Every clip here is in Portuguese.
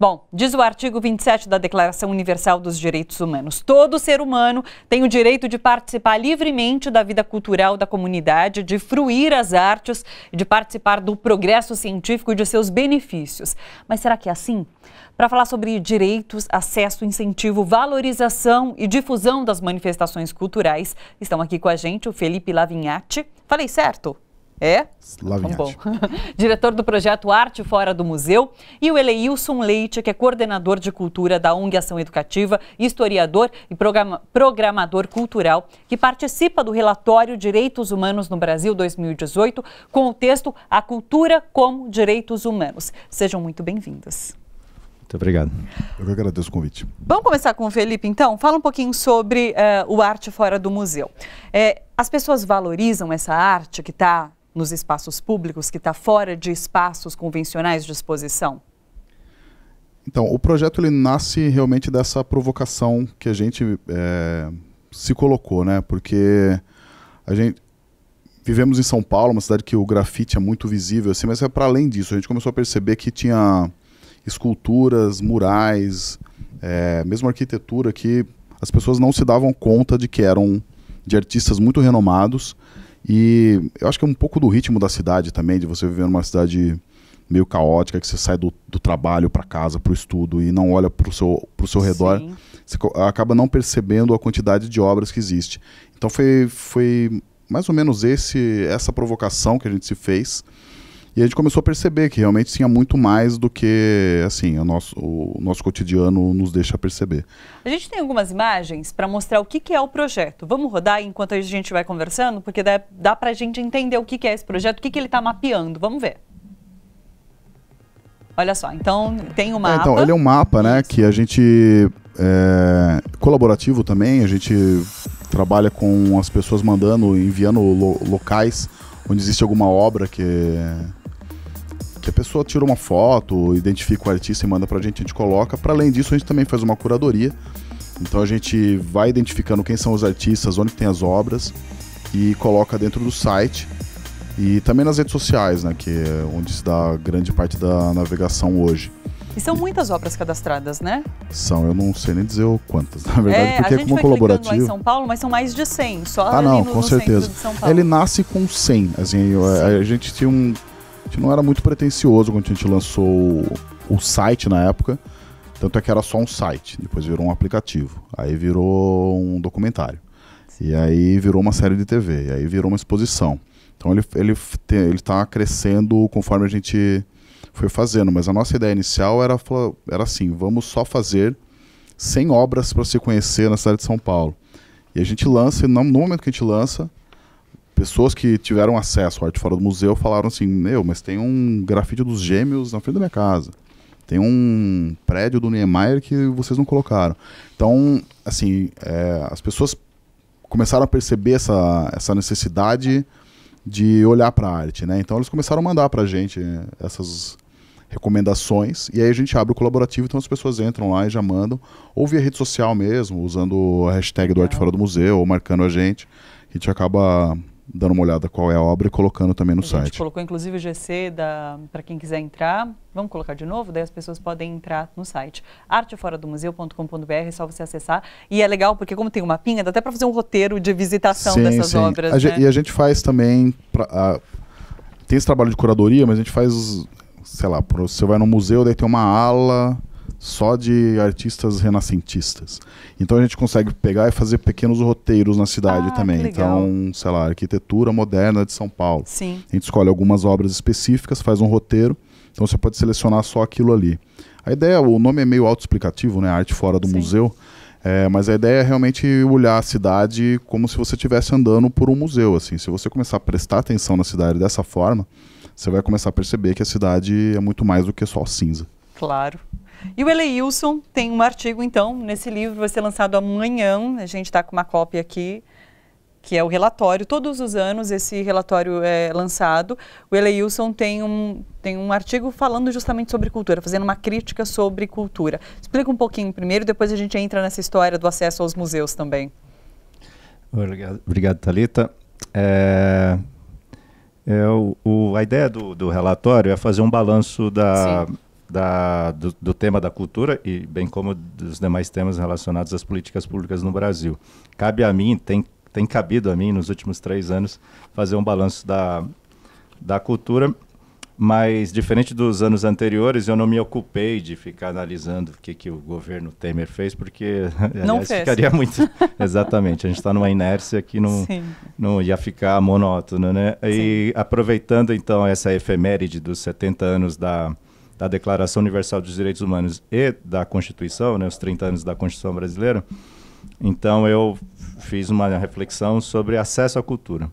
Bom, diz o artigo 27 da Declaração Universal dos Direitos Humanos: todo ser humano tem o direito de participar livremente da vida cultural da comunidade, de fruir as artes, de participar do progresso científico e de seus benefícios. Mas será que é assim? Para falar sobre direitos, acesso, incentivo, valorização e difusão das manifestações culturais, estão aqui com a gente o Felipe Lavinhati. Falei certo? É? Slavinhati. Tá bom. Diretor do projeto Arte Fora do Museu e o Eleilson Leite, que é coordenador de cultura da ONG Ação Educativa, historiador e programador cultural, que participa do relatório Direitos Humanos no Brasil 2018 com o texto A Cultura como Direitos Humanos. Sejam muito bem-vindos. Muito obrigado. Eu que agradeço o convite. Vamos começar com o Felipe, então? Fala um pouquinho sobre uh, o Arte Fora do Museu. É, as pessoas valorizam essa arte que está nos espaços públicos, que está fora de espaços convencionais de exposição? Então, o projeto ele nasce realmente dessa provocação que a gente é, se colocou, né? Porque a gente vivemos em São Paulo, uma cidade que o grafite é muito visível, assim, mas é para além disso. A gente começou a perceber que tinha esculturas, murais, é, mesmo arquitetura que as pessoas não se davam conta de que eram de artistas muito renomados e eu acho que é um pouco do ritmo da cidade também, de você viver numa cidade meio caótica, que você sai do, do trabalho para casa, para o estudo e não olha para o seu, pro seu redor, Sim. você acaba não percebendo a quantidade de obras que existe. Então foi, foi mais ou menos esse essa provocação que a gente se fez e a gente começou a perceber que realmente tinha muito mais do que assim o nosso, o nosso cotidiano nos deixa perceber. A gente tem algumas imagens para mostrar o que, que, é o projeto. Vamos rodar enquanto a gente vai conversando, porque dá, dá para a gente entender o que, que, é esse projeto, o que, que ele está mapeando. Vamos ver. Olha só, então tem um mapa. É, então, ele é um mapa, né, que a gente é, colaborativo também, a gente trabalha com as pessoas mandando, enviando lo locais onde existe alguma obra que é que a pessoa tira uma foto, identifica o artista e manda pra gente, a gente coloca. Para além disso, a gente também faz uma curadoria. Então a gente vai identificando quem são os artistas, onde tem as obras e coloca dentro do site e também nas redes sociais, né, que é onde se dá grande parte da navegação hoje. E são muitas obras cadastradas, né? São, eu não sei nem dizer quantas, na verdade, é, porque a é gente é como foi colaborativo. Lá em São Paulo, mas são mais de 100, só ah, não, no, com no certeza. Ele nasce com 100, assim, a, gente tinha um gente não era muito pretencioso quando a gente lançou o, site na época. Tanto é que era só um site, depois virou um aplicativo, aí virou um documentário. E aí virou uma série de TV, e aí virou uma exposição. Então ele ele ele está crescendo conforme a gente foi fazendo, mas a nossa ideia inicial era era assim, vamos só fazer 100 obras para se conhecer na cidade de São Paulo. E a gente lança, e no momento que a gente lança, pessoas que tiveram acesso ao arte fora do museu falaram assim: Meu, mas tem um grafite dos gêmeos na frente da minha casa. Tem um prédio do Niemeyer que vocês não colocaram. Então, assim, é, as pessoas começaram a perceber essa, essa necessidade de olhar para a arte, né? Então eles começaram a mandar para a gente essas recomendações e aí a gente abre o colaborativo, então as pessoas entram lá e já mandam ou via rede social mesmo, usando a hashtag do Arte Fora do Museu ou marcando a gente, a gente acaba dando uma olhada qual é a obra e colocando também no a site. A gente colocou inclusive o GC para quem quiser entrar. Vamos colocar de novo, daí as pessoas podem entrar no site. arteforadomuseu.com.br, é só você acessar. E é legal porque como tem um mapinha, dá até para fazer um roteiro de visitação sim, dessas sim. obras. A né? E a gente faz também... Pra, a, tem esse trabalho de curadoria, mas a gente faz, sei lá, você vai no museu, daí tem uma ala só de artistas renascentistas. Então a gente consegue pegar e fazer pequenos roteiros na cidade ah, também. Então, sei lá, arquitetura moderna de São Paulo. Sim. A gente escolhe algumas obras específicas, faz um roteiro. Então você pode selecionar só aquilo ali. A ideia, o nome é meio autoexplicativo, né? Arte fora do Sim. museu. É, mas a ideia é realmente olhar a cidade como se você estivesse andando por um museu. Assim, se você começar a prestar atenção na cidade dessa forma, você vai começar a perceber que a cidade é muito mais do que só cinza. Claro. E o Eleilson tem um artigo, então, nesse livro, vai ser lançado amanhã. A gente está com uma cópia aqui, que é o relatório. Todos os anos esse relatório é lançado. O Eleilson tem um, tem um artigo falando justamente sobre cultura, fazendo uma crítica sobre cultura. Explica um pouquinho primeiro, depois a gente entra nessa história do acesso aos museus também. Obrigado, obrigado Thalita. É, é o, o, a ideia do, do relatório é fazer um balanço da. Sim da, do, do, tema da cultura e bem como dos demais temas relacionados às políticas públicas no Brasil. Cabe a mim, tem, tem cabido a mim nos últimos três anos, fazer um balanço da, da cultura, mas diferente dos anos anteriores, eu não me ocupei de ficar analisando o que, que o governo Temer fez, porque não aliás, fez. ficaria muito. Exatamente, a gente está numa inércia que não, não ia ficar monótono. Né? E Sim. aproveitando então essa efeméride dos 70 anos da da Declaração Universal dos Direitos Humanos e da Constituição, né, os 30 anos da Constituição Brasileira, então eu fiz uma reflexão sobre acesso à cultura.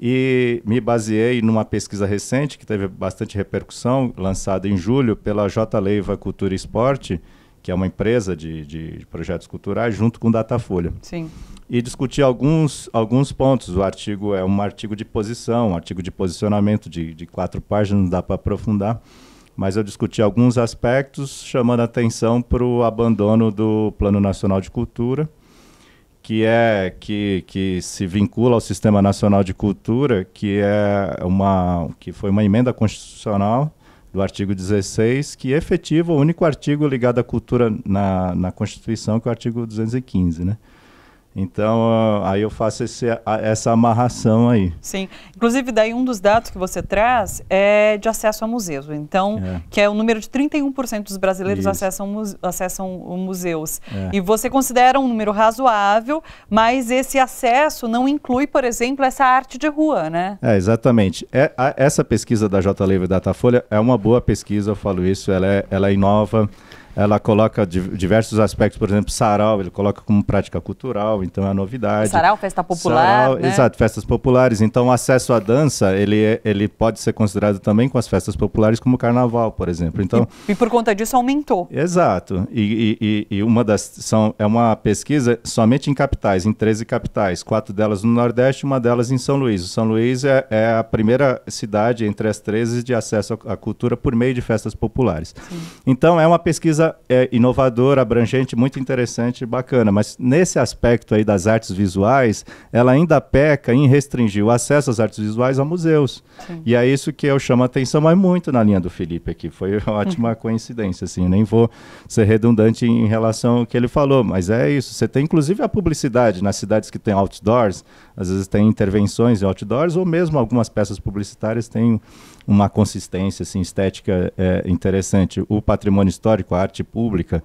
E me baseei numa pesquisa recente que teve bastante repercussão, lançada em julho pela J. Leiva Cultura e Esporte, que é uma empresa de, de projetos culturais, junto com Datafolha. Sim. E discuti alguns, alguns pontos. O artigo é um artigo de posição, um artigo de posicionamento de, de quatro páginas, não dá para aprofundar mas eu discuti alguns aspectos, chamando a atenção para o abandono do Plano Nacional de Cultura, que é que, que se vincula ao Sistema Nacional de Cultura, que é uma que foi uma emenda constitucional do artigo 16, que efetiva o único artigo ligado à cultura na, na Constituição, que é o artigo 215, né? Então, aí eu faço esse, essa amarração aí. Sim. Inclusive, daí um dos dados que você traz é de acesso a museus. Então, é. que é o número de 31% dos brasileiros acessam, acessam museus. É. E você considera um número razoável, mas esse acesso não inclui, por exemplo, essa arte de rua, né? É, exatamente. É, a, essa pesquisa da J. Leiva e Datafolha é uma boa pesquisa, eu falo isso, ela, é, ela é inova ela coloca diversos aspectos, por exemplo, sarau, ele coloca como prática cultural, então é novidade. Sarau, festa popular. Sarau, né? Exato, festas populares. Então, o acesso à dança, ele, ele pode ser considerado também com as festas populares, como o carnaval, por exemplo. Então, e, e por conta disso aumentou. Exato. E, e, e, uma das. São, é uma pesquisa somente em capitais, em 13 capitais, quatro delas no Nordeste, uma delas em São Luís. O São Luís é, é a primeira cidade entre as 13 de acesso à cultura por meio de festas populares. Sim. Então, é uma pesquisa coisa é, inovadora, abrangente, muito interessante e bacana. Mas nesse aspecto aí das artes visuais, ela ainda peca em restringir o acesso às artes visuais a museus. Sim. E é isso que eu chamo a atenção, mas muito na linha do Felipe aqui. Foi uma ótima hum. coincidência, assim. Nem vou ser redundante em relação ao que ele falou, mas é isso. Você tem inclusive a publicidade nas cidades que tem outdoors, às vezes tem intervenções em outdoors ou mesmo algumas peças publicitárias têm uma consistência assim, estética é, interessante. O patrimônio histórico, a arte pública,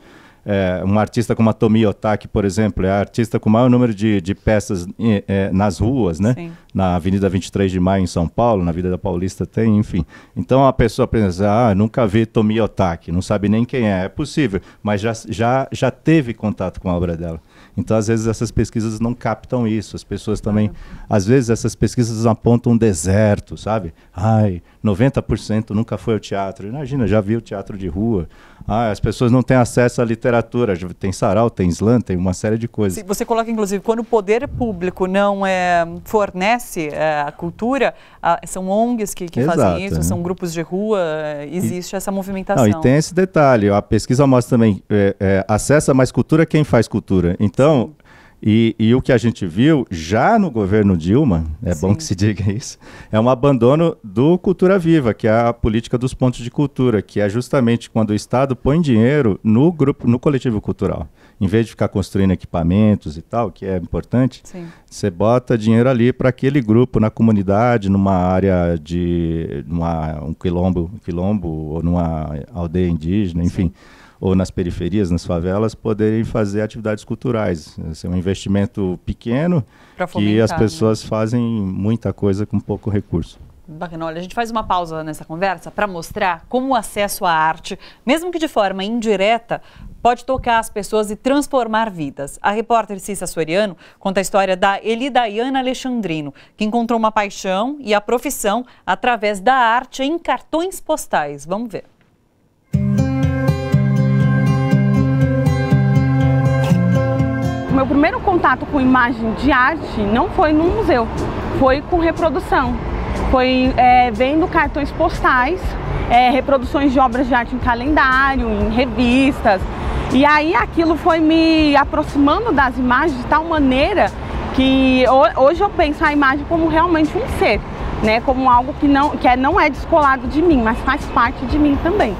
é, um artista como a Tomi Otaki, por exemplo, é a artista com o maior número de, de peças é, nas ruas, né? Sim. Na Avenida 23 de Maio, em São Paulo, na da Paulista tem, enfim. Então a pessoa pensa, ah, nunca vi Tomi Otaki, não sabe nem quem é. É possível, mas já, já, já teve contato com a obra dela. Então, às vezes, essas pesquisas não captam isso. As pessoas também. Ah. Às vezes, essas pesquisas apontam um deserto, sabe? Ai, 90% nunca foi ao teatro. Imagina, já viu teatro de rua ah, as pessoas não têm acesso à literatura. Tem sarau, tem slam, tem uma série de coisas. você coloca, inclusive, quando o poder público não é, fornece é, a cultura, a, são ONGs que, que Exato, fazem isso, né? são grupos de rua, existe e, essa movimentação. Não, e tem esse detalhe, a pesquisa mostra também, é, é, acessa mais cultura quem faz cultura. Então... Sim e, e, o que a gente viu já no governo Dilma, é Sim. bom que se diga isso, é um abandono do Cultura Viva, que é a política dos pontos de cultura, que é justamente quando o Estado põe dinheiro no grupo, no coletivo cultural. Em vez de ficar construindo equipamentos e tal, que é importante, Sim. você bota dinheiro ali para aquele grupo na comunidade, numa área de numa, um quilombo, quilombo ou numa aldeia indígena, enfim. Sim ou nas periferias, nas favelas, poderem fazer atividades culturais. Esse é um investimento pequeno que as né? pessoas né? fazem muita coisa com pouco recurso. Bacana, olha, a gente faz uma pausa nessa conversa para mostrar como o acesso à arte, mesmo que de forma indireta, pode tocar as pessoas e transformar vidas. A repórter Cissa Soriano conta a história da Elidaiana Alexandrino, que encontrou uma paixão e a profissão através da arte em cartões postais. Vamos ver. meu primeiro contato com imagem de arte não foi num museu, foi com reprodução. Foi é, vendo cartões postais, é, reproduções de obras de arte em calendário, em revistas. E aí aquilo foi me aproximando das imagens de tal maneira que hoje eu penso a imagem como realmente um ser, né? Como algo que não, que é, não é descolado de mim, mas faz parte de mim também.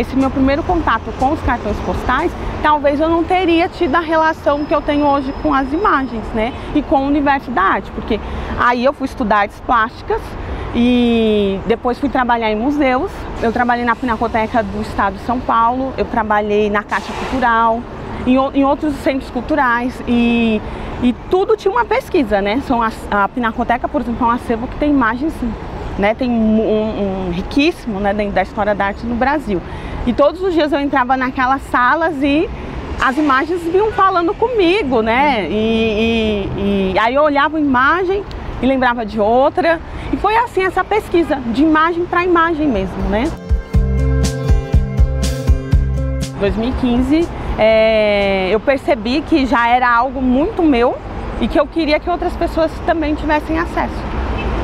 esse meu primeiro contato com os cartões postais, talvez eu não teria tido a relação que eu tenho hoje com as imagens, né? E com o universo da arte, porque aí eu fui estudar artes plásticas e depois fui trabalhar em museus. Eu trabalhei na Pinacoteca do Estado de São Paulo, eu trabalhei na Caixa Cultural, em, em outros centros culturais e e tudo tinha uma pesquisa, né? São a, a Pinacoteca, por exemplo, é um acervo que tem imagens né? Tem um, um riquíssimo, né, dentro da história da arte no Brasil. E todos os dias eu entrava naquelas salas e as imagens vinham falando comigo, né? E, e, e, aí eu olhava uma imagem e lembrava de outra. E foi assim essa pesquisa, de imagem para imagem mesmo, né? 2015, é, eh, eu percebi que já era algo muito meu e que eu queria que outras pessoas também tivessem acesso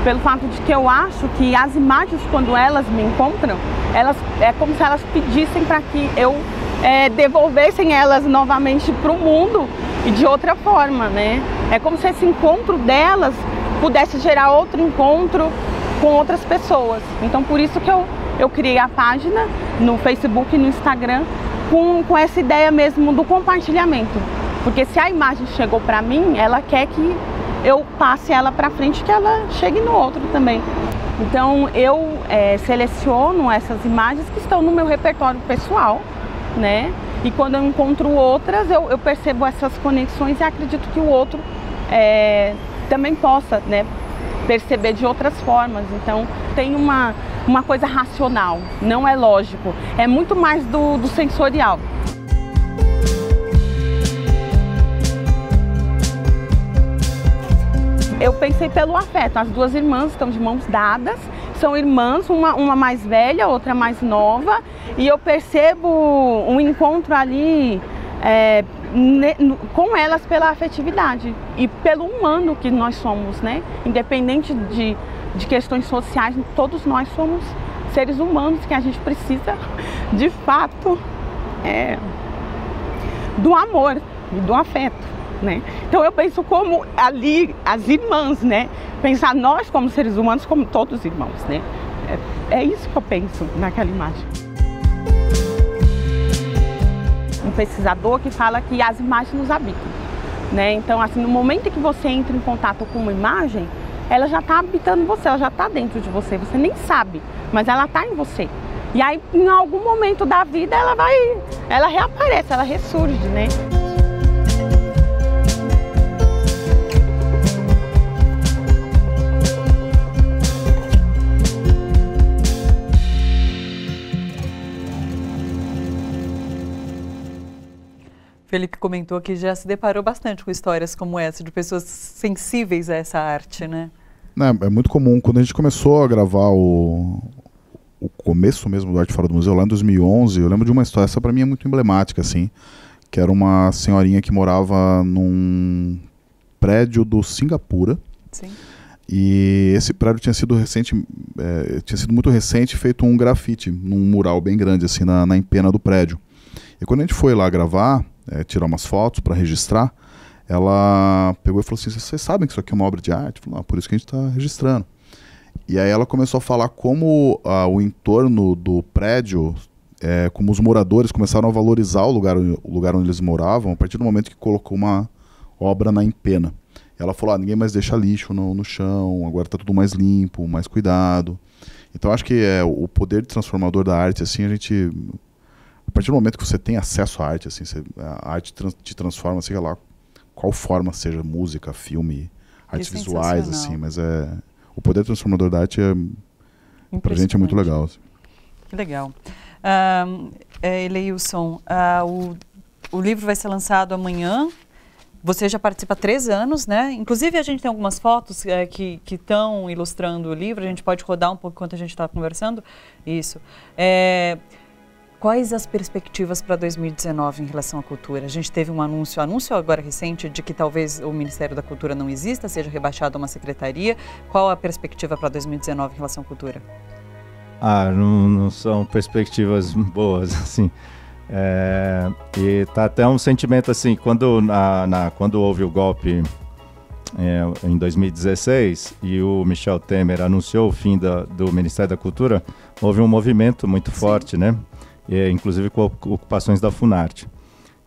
pelo fato de que eu acho que as imagens, quando elas me encontram, elas, é como se elas pedissem para que eu é, devolvessem elas novamente para o mundo e de outra forma, né? É como se esse encontro delas pudesse gerar outro encontro com outras pessoas. Então, por isso que eu, eu criei a página no Facebook e no Instagram com, com essa ideia mesmo do compartilhamento. Porque se a imagem chegou para mim, ela quer que eu passe ela para frente que ela chegue no outro também. Então eu é, seleciono essas imagens que estão no meu repertório pessoal, né? E quando eu encontro outras, eu, eu percebo essas conexões e acredito que o outro é, também possa, né? Perceber de outras formas. Então tem uma, uma coisa racional, não é lógico. É muito mais do, do sensorial. eu pensei pelo afeto. As duas irmãs estão de mãos dadas, são irmãs, uma, uma mais velha, outra mais nova, e eu percebo um encontro ali é, ne, com elas pela afetividade e pelo humano que nós somos, né? Independente de, de questões sociais, todos nós somos seres humanos que a gente precisa, de fato, é, do amor e do afeto né? Então eu penso como ali as irmãs, né? Pensar nós como seres humanos como todos irmãos, né? É, é isso que eu penso naquela imagem. Um pesquisador que fala que as imagens nos habitam, né? Então assim, no momento que você entra em contato com uma imagem, ela já está habitando você, ela já está dentro de você, você nem sabe, mas ela está em você. E aí, em algum momento da vida, ela vai, ela reaparece, ela ressurge, né? Felipe comentou que já se deparou bastante com histórias como essa, de pessoas sensíveis a essa arte, né? É, é muito comum. Quando a gente começou a gravar o, o começo mesmo do Arte Fora do Museu, lá em 2011, eu lembro de uma história, essa para mim é muito emblemática, assim, que era uma senhorinha que morava num prédio do Singapura. Sim. E esse prédio tinha sido recente, é, tinha sido muito recente, feito um grafite num mural bem grande, assim, na, na empena do prédio. E quando a gente foi lá gravar, é, tirar umas fotos para registrar, ela pegou e falou assim: vocês sabem que isso aqui é uma obra de arte? Falei, ah, por isso que a gente está registrando. E aí ela começou a falar como ah, o entorno do prédio, é, como os moradores começaram a valorizar o lugar, o lugar onde eles moravam a partir do momento que colocou uma obra na empena. Ela falou: ah, ninguém mais deixa lixo no, no chão, agora está tudo mais limpo, mais cuidado. Então acho que é o poder transformador da arte assim a gente a partir do momento que você tem acesso à arte, assim, você, a arte trans, te transforma, seja lá qual forma seja, música, filme, artes visuais, assim, mas é o poder transformador da arte é, para gente é muito legal. Assim. Que legal. Uh, Eleilson, uh, o, o livro vai ser lançado amanhã, você já participa há três anos, né? Inclusive, a gente tem algumas fotos é, que estão ilustrando o livro. A gente pode rodar um pouco enquanto a gente está conversando. Isso. É, Quais as perspectivas para 2019 em relação à cultura? A gente teve um anúncio, anúncio agora recente, de que talvez o Ministério da Cultura não exista, seja rebaixado a uma secretaria. Qual a perspectiva para 2019 em relação à cultura? Ah, não, não são perspectivas boas, assim. É, e tá até um sentimento assim, quando, na, na quando houve o golpe é, em 2016 e o Michel Temer anunciou o fim da, do Ministério da Cultura, houve um movimento muito Sim. forte, né? é, inclusive com ocupações da Funarte.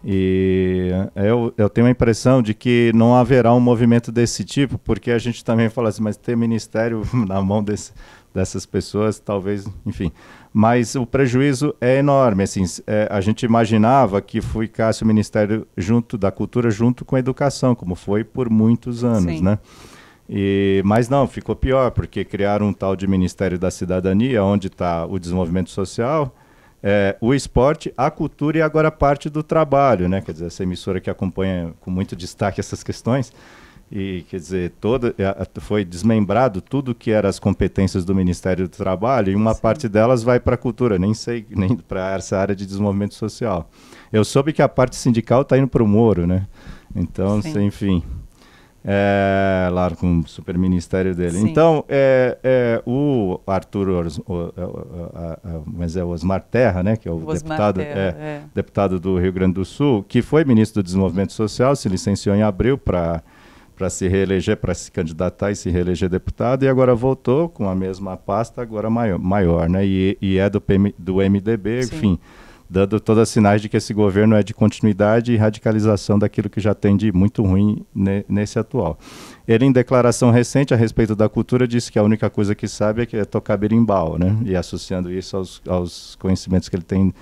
E eu, eu tenho a impressão de que não haverá um movimento desse tipo, porque a gente também fala assim, mas ter ministério na mão desse, dessas pessoas, talvez, enfim. Mas o prejuízo é enorme. Assim, é, a gente imaginava que ficasse o Ministério junto da Cultura junto com a Educação, como foi por muitos anos, né? E, mas não, ficou pior, porque criaram um tal de Ministério da Cidadania, onde está o desenvolvimento social, é, o esporte, a cultura e agora parte do trabalho, né? Quer dizer, essa emissora que acompanha com muito destaque essas questões e quer dizer toda é, foi desmembrado tudo que era as competências do Ministério do Trabalho e uma Sim. parte delas vai para a cultura nem sei nem para essa área de desenvolvimento social eu soube que a parte sindical está indo para o Moro né então Sim. enfim é, lá com o superministério dele. Sim. Então, é, é, o Arthur, Os, o, é, o, é, mas é Osmar Terra, né, que é o deputado, Terra, é, deputado do Rio Grande do Sul, que foi ministro do Desenvolvimento Social, se licenciou em abril para para se reeleger, para se candidatar e se reeleger deputado, e agora voltou com a mesma pasta, agora maior, maior né? E, e é do, PM, do MDB, Sim. enfim dando todos os sinais de que esse governo é de continuidade e radicalização daquilo que já tem de muito ruim ne, nesse atual. Ele, em declaração recente a respeito da cultura, disse que a única coisa que sabe é, que é tocar berimbau, né? e associando isso aos, aos conhecimentos que ele tem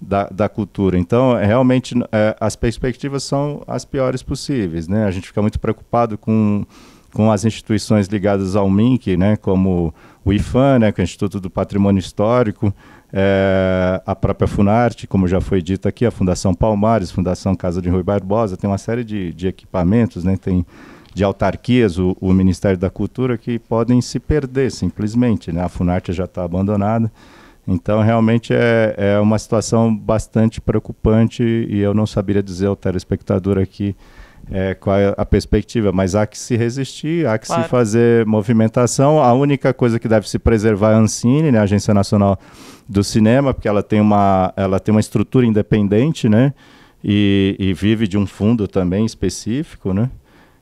da, da, cultura. Então, é, realmente, é, as perspectivas são as piores possíveis. Né? A gente fica muito preocupado com, com as instituições ligadas ao MINC, né? como o IFAM, né, que é o Instituto do Patrimônio Histórico, é, a própria Funarte, como já foi dito aqui, a Fundação Palmares, Fundação Casa de Rui Barbosa, tem uma série de, de equipamentos, né, tem de autarquias, o, o, Ministério da Cultura, que podem se perder simplesmente. Né? A Funarte já está abandonada. Então, realmente é, é uma situação bastante preocupante e eu não saberia dizer ao telespectador aqui é, qual é a perspectiva, mas há que se resistir, há que claro. se fazer movimentação. A única coisa que deve se preservar é a Ancine, né, a Agência Nacional do Cinema, porque ela tem uma, ela tem uma estrutura independente, né? E, e vive de um fundo também específico, né?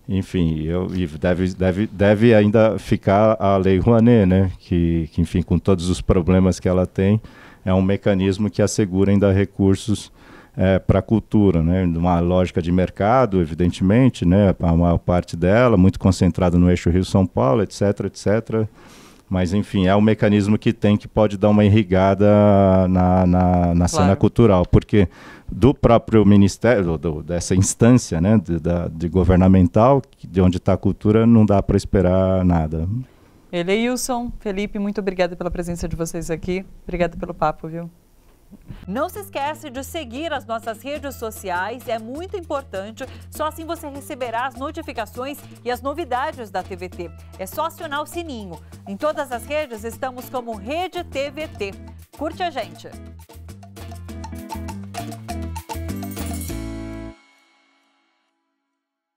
Enfim, eu, deve, deve, deve ainda ficar a Lei Rouanet, né? Que, que, enfim, com todos os problemas que ela tem, é um mecanismo que assegura ainda recursos é, para a cultura, né? uma lógica de mercado, evidentemente, né? a maior parte dela, muito concentrada no eixo Rio-São Paulo, etc, etc. Mas, enfim, é um mecanismo que tem que pode dar uma irrigada na, na, na claro. cena cultural, porque do próprio ministério, do, dessa instância né, de, da, de governamental, de onde está a cultura, não dá para esperar nada. Eleilson, Felipe, muito obrigada pela presença de vocês aqui. Obrigada pelo papo, viu? Não se esquece de seguir as nossas redes sociais, é muito importante, só assim você receberá as notificações e as novidades da TVT. É só acionar o sininho. Em todas as redes estamos como Rede TVT. Curte a gente!